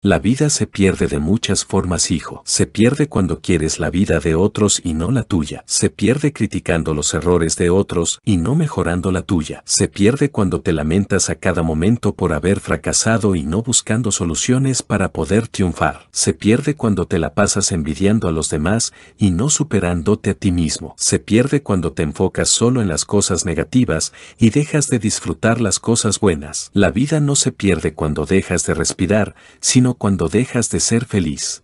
La vida se pierde de muchas formas, hijo. Se pierde cuando quieres la vida de otros y no la tuya. Se pierde criticando los errores de otros y no mejorando la tuya. Se pierde cuando te lamentas a cada momento por haber fracasado y no buscando soluciones para poder triunfar. Se pierde cuando te la pasas envidiando a los demás y no superándote a ti mismo. Se pierde cuando te enfocas solo en las cosas negativas y dejas de disfrutar las cosas buenas. La vida no se pierde cuando dejas de respirar, sino cuando dejas de ser feliz.